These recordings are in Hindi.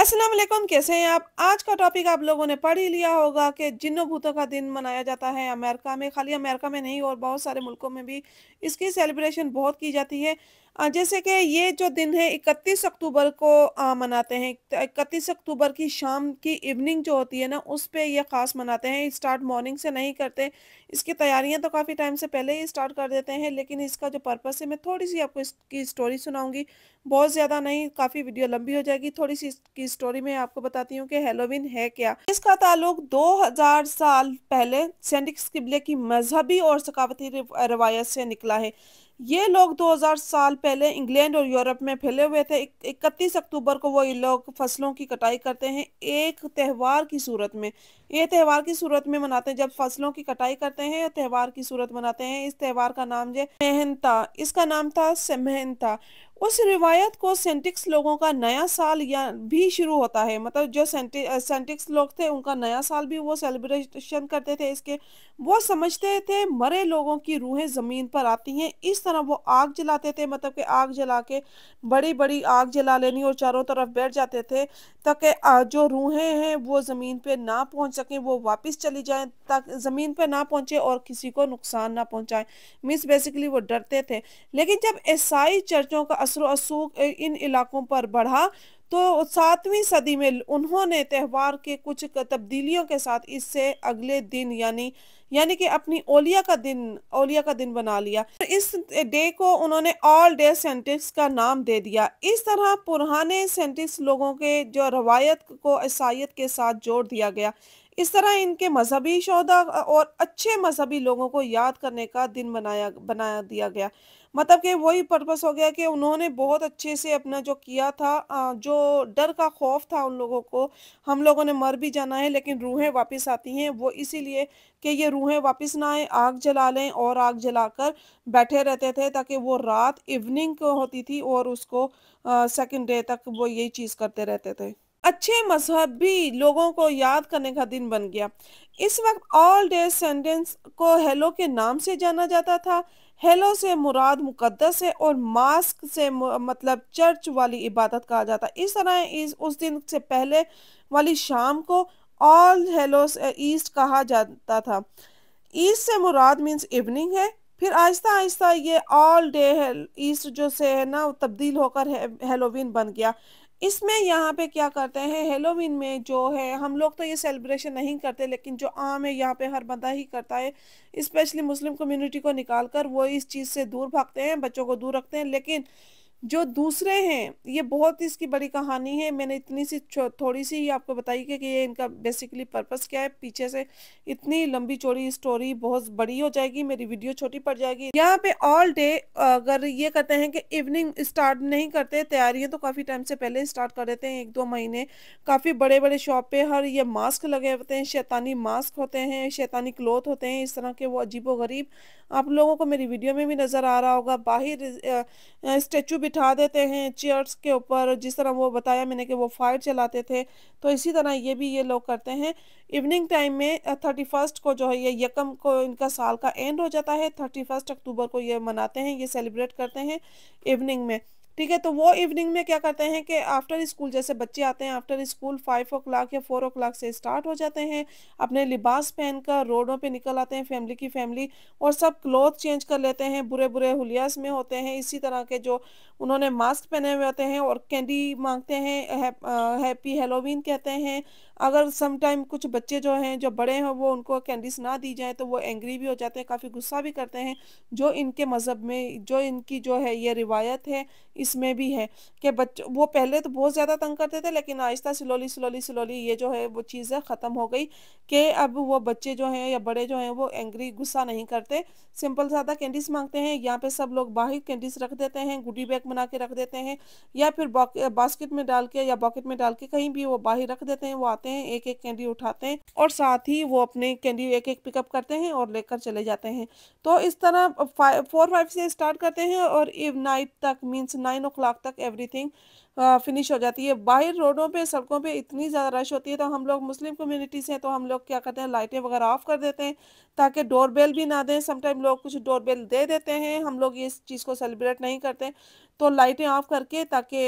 अस्सलाम वालेकुम कैसे हैं आप आज का टॉपिक आप लोगों ने पढ़ ही लिया होगा कि जिन्नों भूतों का दिन मनाया जाता है अमेरिका में खाली अमेरिका में नहीं और बहुत सारे मुल्कों में भी इसकी सेलिब्रेशन बहुत की जाती है जैसे कि ये जो दिन है 31 अक्टूबर को मनाते हैं 31 अक्टूबर की शाम की इवनिंग जो होती है ना उस पे ये ख़ास मनाते हैं स्टार्ट मॉर्निंग से नहीं करते इसकी तैयारियां तो काफ़ी टाइम से पहले ही स्टार्ट कर देते हैं लेकिन इसका जो पर्पस है मैं थोड़ी सी आपको इसकी स्टोरी सुनाऊंगी बहुत ज़्यादा नहीं काफ़ी वीडियो लंबी हो जाएगी थोड़ी सी इसकी स्टोरी मैं आपको बताती हूँ कि हेलोविन है क्या इसका ताल्लुक दो साल पहले सेंडिक्स किबले की मजहबी और सकावती रिवायत से निकला है ये लोग 2000 साल पहले इंग्लैंड और यूरोप में फैले हुए थे इकतीस अक्टूबर को वो ये लोग फसलों की कटाई करते हैं एक त्यौहार की सूरत में ये त्यौहार की सूरत में मनाते हैं जब फसलों की कटाई करते हैं त्यौहार की सूरत मनाते हैं इस त्यौहार का नाम जो मेहनता इसका नाम था मेहनता उस रिवायत को सेंटिक्स लोगों का नया साल या भी शुरू होता है मतलब जो सेंटिक्स लोग थे उनका नया साल भी वो सेलिब्रेशन करते थे इसके वो समझते थे मरे लोगों की रूहें ज़मीन पर आती हैं इस तरह वो आग जलाते थे मतलब कि आग जला के बड़ी बड़ी आग जला लेनी और चारों तरफ बैठ जाते थे ताकि जो रूहें हैं वो ज़मीन पर ना पहुँच सकें वो वापस चली जाएँ ताकि ज़मीन पर ना पहुँचे और किसी को नुकसान ना पहुँचाएँ मीन्स बेसिकली वो डरते थे लेकिन जब ईसाई चर्चों का असर और इन इलाकों पर बढ़ा तो सातवीं सदी में उन्होंने त्यौहार के कुछ तब्दीलियों के साथ इससे अगले दिन यानी यानी कि अपनी ओलिया का दिन ओलिया का दिन बना लिया तो इस डे को उन्होंने ऑल डे सेंटिस्ट का नाम दे दिया इस तरह पुराने सेंटिस्ट लोगों के जो रवायत को ईसाइत के साथ जोड़ दिया गया इस तरह इनके मजहबी शौदा और अच्छे मजहबी लोगों को याद करने का दिन बनाया बनाया दिया गया मतलब कि वही पर्पस हो गया कि उन्होंने बहुत अच्छे से अपना जो किया था जो डर का खौफ था उन लोगों को हम लोगों ने मर भी जाना है लेकिन रूहें वापस आती हैं वो इसीलिए कि ये रूहें वापस ना आए आग जला लें और आग जलाकर बैठे रहते थे ताकि वो रात इवनिंग होती थी और उसको सेकंड डे तक वो यही चीज़ करते रहते थे अच्छे मजहबी लोगों को याद करने का दिन बन गया इस वक्त ऑल डे सेंटेंस को हेलो के नाम से जाना जाता था हेलो से मुराद मुकद्दस है और मास्क से मतलब चर्च वाली इबादत कहा जाता है इस तरह इस उस दिन से पहले वाली शाम को ऑल हेलो ईस्ट कहा जाता था ईस्ट से मुराद मीन्स इवनिंग है फिर आहिस्ता आहिस्ता ये ऑल डे ईस्ट जो से है ना तब्दील होकर हेलोवीन बन गया इसमें यहाँ पे क्या करते हैं हेलोविन में जो है हम लोग तो ये सेलिब्रेशन नहीं करते लेकिन जो आम है यहाँ पे हर बंदा ही करता है स्पेशली मुस्लिम कम्युनिटी को निकाल कर वो इस चीज़ से दूर भागते हैं बच्चों को दूर रखते हैं लेकिन जो दूसरे हैं ये बहुत ही इसकी बड़ी कहानी है मैंने इतनी सी थोड़ी सी ही आपको बताई कि ये इनका बेसिकली पर्पस क्या है पीछे से इतनी लंबी चौड़ी स्टोरी बहुत बड़ी हो जाएगी मेरी वीडियो छोटी पड़ जाएगी यहाँ पे ऑल डे अगर ये कहते हैं कि इवनिंग स्टार्ट नहीं करते तैयारियाँ तो काफ़ी टाइम से पहले स्टार्ट कर देते हैं एक दो महीने काफ़ी बड़े बड़े शॉप पे हर ये मास्क लगे होते हैं शैतानी मास्क होते हैं शैतानी क्लोथ होते हैं इस तरह के वो अजीबो आप लोगों को मेरी वीडियो में भी नज़र आ रहा होगा बाहर स्टेचू बिठा देते हैं चेयर्स के ऊपर जिस तरह वो बताया मैंने कि वो फायर चलाते थे तो इसी तरह ये भी ये लोग करते हैं इवनिंग टाइम में थर्टी फर्स्ट को जो है ये यकम को इनका साल का एंड हो जाता है थर्टी फर्स्ट अक्टूबर को ये मनाते हैं ये सेलिब्रेट करते हैं इवनिंग में ठीक है तो वो इवनिंग में क्या करते हैं कि आफ्टर स्कूल जैसे बच्चे आते हैं after school five o'clock या फोर ओ क्लाक से स्टार्ट हो जाते हैं अपने लिबास पहनकर रोडों पे निकल आते हैं फैमिली की फैमिली और सब क्लोथ चेंज कर लेते हैं बुरे बुरे हुलियास में होते हैं इसी तरह के जो उन्होंने मास्क पहने हुए होते हैं और कैंडी मांगते हैं हैप्पी हेलोवीन uh, कहते हैं अगर समटाइम कुछ बच्चे जो हैं जो बड़े हैं वो उनको कैंडीज ना दी जाए तो वो एंग्री भी हो जाते हैं काफ़ी गुस्सा भी करते हैं जो इनके मज़हब में जो इनकी जो है ये रिवायत है इसमें भी है कि बच्चों वो पहले तो बहुत ज़्यादा तंग करते थे लेकिन आहिस्ता स्लोली स्लोली स्लोली ये जो है वो चीज़ें ख़त्म हो गई कि अब वो बच्चे जो हैं या बड़े जो हैं वो एंग्री गुस्सा नहीं करते सिंपल सादा कैंडीज मांगते हैं यहाँ पर सब लोग बाहर कैंडीज रख देते हैं गुडी बैग बना के रख देते हैं या फिर बास्केट में डाल के या बॉकेट में डाल के कहीं भी वो बाहर रख देते हैं वो आते करते हैं एक एक कैंडी उठाते हैं और साथ ही वो अपने कैंडी एक एक पिकअप करते हैं और लेकर चले जाते हैं तो इस तरह फोर फाइव से स्टार्ट करते हैं और इव नाइट तक मीन्स नाइन ओ क्लाक तक एवरीथिंग फिनिश हो जाती है बाहर रोडों पे सड़कों पे इतनी ज़्यादा रश होती है तो हम लोग मुस्लिम कम्युनिटी से हैं तो हम लोग क्या करते हैं लाइटें वगैरह ऑफ कर देते हैं ताकि डोर बेल भी ना दें समटाइम लोग कुछ डोर बेल दे देते हैं हम लोग इस चीज़ को सेलिब्रेट नहीं करते तो लाइटें ऑफ करके ताकि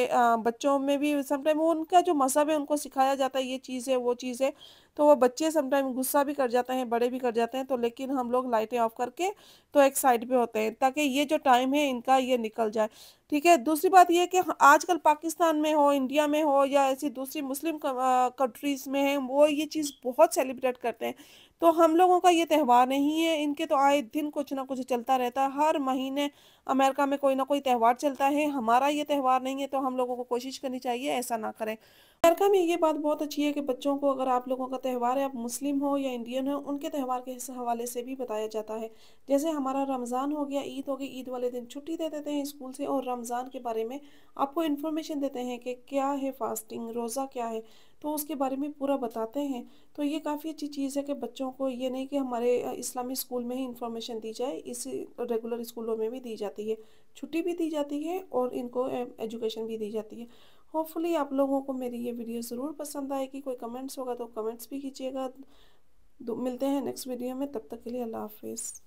बच्चों में भी समटाइम वो उनका जो मजहब है उनको सिखाया जाता है ये चीज़ है वो चीज़ है तो वो बच्चे समटाइम गुस्सा भी कर जाते हैं बड़े भी कर जाते हैं तो लेकिन हम लोग लाइटें ऑफ करके तो एक साइड पे होते हैं ताकि ये जो टाइम है इनका ये निकल जाए ठीक है दूसरी बात यह कि आजकल पाकिस्तान में हो इंडिया में हो या ऐसी दूसरी मुस्लिम कंट्रीज़ में है वो ये चीज़ बहुत सेलिब्रेट करते हैं तो हम लोगों का ये त्यौहार नहीं है इनके तो आए दिन कुछ ना कुछ चलता रहता है हर महीने अमेरिका में कोई ना कोई त्यौहार चलता है हमारा ये त्यौहार नहीं है तो हम लोगों को कोशिश करनी चाहिए ऐसा ना करें अमेरिका में ये बात बहुत अच्छी है कि बच्चों को अगर आप लोगों का त्यौहार है आप मुस्लिम हो या इंडियन हो उनके त्यौहार के हवाले से भी बताया जाता है जैसे हमारा रमज़ान हो गया ईद हो गई ईद वाले दिन छुट्टी दे देते हैं स्कूल से और रमज़ान के बारे में आपको इन्फॉर्मेशन देते हैं कि क्या है फास्टिंग रोज़ा क्या है तो उसके बारे में पूरा बताते हैं तो ये काफ़ी अच्छी चीज़ है कि बच्चों को ये नहीं कि हमारे इस्लामी स्कूल में ही इन्फॉर्मेशन दी जाए इसी रेगुलर स्कूलों में भी दी जाती है छुट्टी भी दी जाती है और इनको एजुकेशन भी दी जाती है होपफुली आप लोगों को मेरी ये वीडियो ज़रूर पसंद आएगी कोई कमेंट्स होगा तो कमेंट्स भी कीजिएगा मिलते हैं नेक्स्ट वीडियो में तब तक के लिए अल्लाह हाफिज़